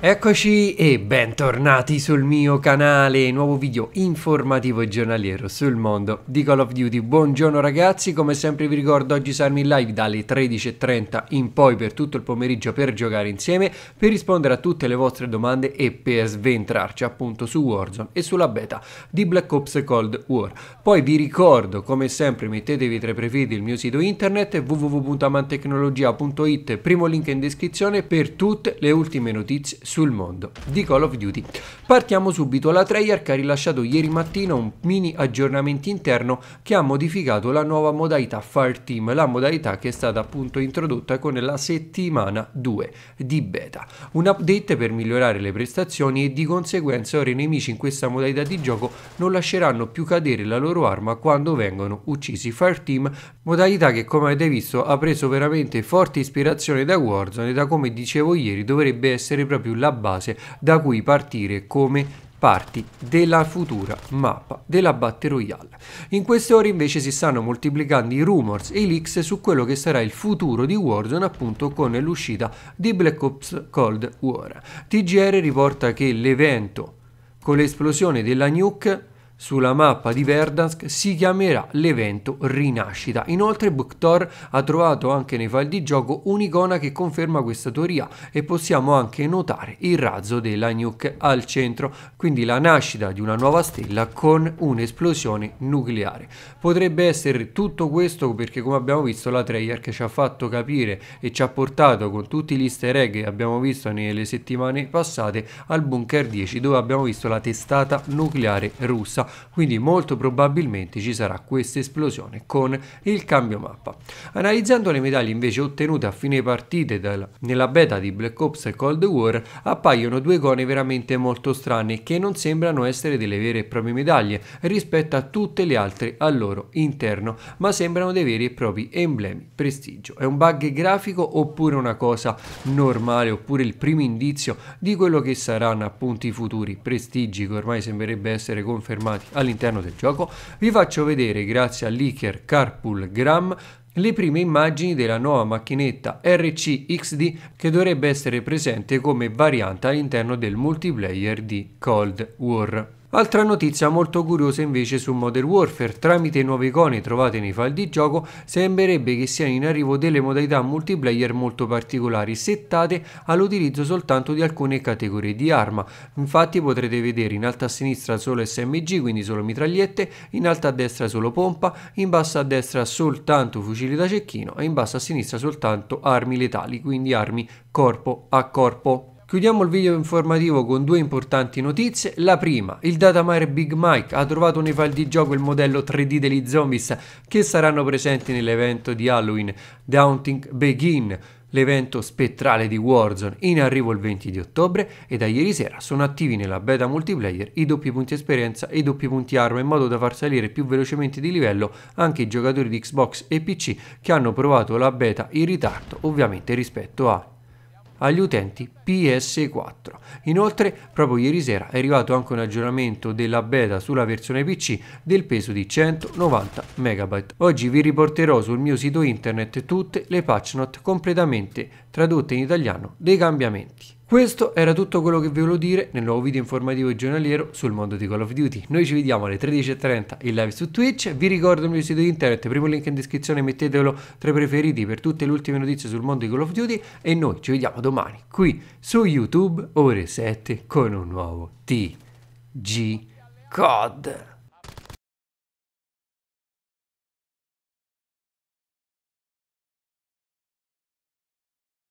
Eccoci e bentornati sul mio canale, nuovo video informativo e giornaliero sul mondo di Call of Duty. Buongiorno ragazzi, come sempre vi ricordo oggi sarmi in live dalle 13.30 in poi per tutto il pomeriggio per giocare insieme, per rispondere a tutte le vostre domande e per sventrarci appunto su Warzone e sulla beta di Black Ops Cold War. Poi vi ricordo come sempre mettetevi tra i preferiti il mio sito internet www.amantecnologia.it, primo link in descrizione per tutte le ultime notizie sul mondo di Call of Duty. Partiamo subito, la Treyarch ha rilasciato ieri mattina un mini aggiornamento interno che ha modificato la nuova modalità Fireteam, la modalità che è stata appunto introdotta con la settimana 2 di beta. Un update per migliorare le prestazioni e di conseguenza ora i nemici in questa modalità di gioco non lasceranno più cadere la loro arma quando vengono uccisi. Fireteam, modalità che come avete visto ha preso veramente forte ispirazione da Warzone e da come dicevo ieri dovrebbe essere proprio sulla base da cui partire come parti della futura mappa della Battle Royale. In queste ore invece si stanno moltiplicando i rumors e i leaks su quello che sarà il futuro di Warzone appunto con l'uscita di Black Ops Cold War. TGR riporta che l'evento con l'esplosione della nuke sulla mappa di Verdansk si chiamerà l'evento Rinascita. Inoltre Booktor ha trovato anche nei file di gioco un'icona che conferma questa teoria e possiamo anche notare il razzo della nuke al centro, quindi la nascita di una nuova stella con un'esplosione nucleare. Potrebbe essere tutto questo perché come abbiamo visto la Treyarch ci ha fatto capire e ci ha portato con tutti gli easter egg che abbiamo visto nelle settimane passate al bunker 10 dove abbiamo visto la testata nucleare russa quindi molto probabilmente ci sarà questa esplosione con il cambio mappa. Analizzando le medaglie invece ottenute a fine partite dal, nella beta di Black Ops e Cold War, appaiono due icone veramente molto strane che non sembrano essere delle vere e proprie medaglie rispetto a tutte le altre al loro interno, ma sembrano dei veri e propri emblemi prestigio. È un bug grafico oppure una cosa normale, oppure il primo indizio di quello che saranno appunto i futuri prestigi che ormai sembrerebbe essere confermati selezionati all'interno del gioco, vi faccio vedere grazie all'Iker Carpool Gram le prime immagini della nuova macchinetta RCXD che dovrebbe essere presente come variante all'interno del multiplayer di Cold War. Altra notizia molto curiosa invece su Modern Warfare, tramite nuove icone trovate nei file di gioco sembrerebbe che siano in arrivo delle modalità multiplayer molto particolari settate all'utilizzo soltanto di alcune categorie di arma, infatti potrete vedere in alto a sinistra solo SMG quindi solo mitragliette, in alto a destra solo pompa, in basso a destra soltanto fucili da cecchino e in basso a sinistra soltanto armi letali quindi armi corpo a corpo. Chiudiamo il video informativo con due importanti notizie. La prima, il datamare Big Mike ha trovato nei file di gioco il modello 3D degli zombies che saranno presenti nell'evento di Halloween The Hunting Begin, l'evento spettrale di Warzone in arrivo il 20 di ottobre e da ieri sera sono attivi nella beta multiplayer i doppi punti esperienza e i doppi punti arma in modo da far salire più velocemente di livello anche i giocatori di Xbox e PC che hanno provato la beta in ritardo ovviamente rispetto a agli utenti PS4. Inoltre, proprio ieri sera è arrivato anche un aggiornamento della beta sulla versione PC del peso di 190 MB. Oggi vi riporterò sul mio sito internet tutte le patch note completamente tradotte in italiano dei cambiamenti. Questo era tutto quello che vi volevo dire nel nuovo video informativo giornaliero sul mondo di Call of Duty. Noi ci vediamo alle 13.30 in live su Twitch. Vi ricordo il mio sito internet, primo link in descrizione, mettetelo tra i preferiti per tutte le ultime notizie sul mondo di Call of Duty. E noi ci vediamo domani qui su YouTube, ore 7, con un nuovo TG COD.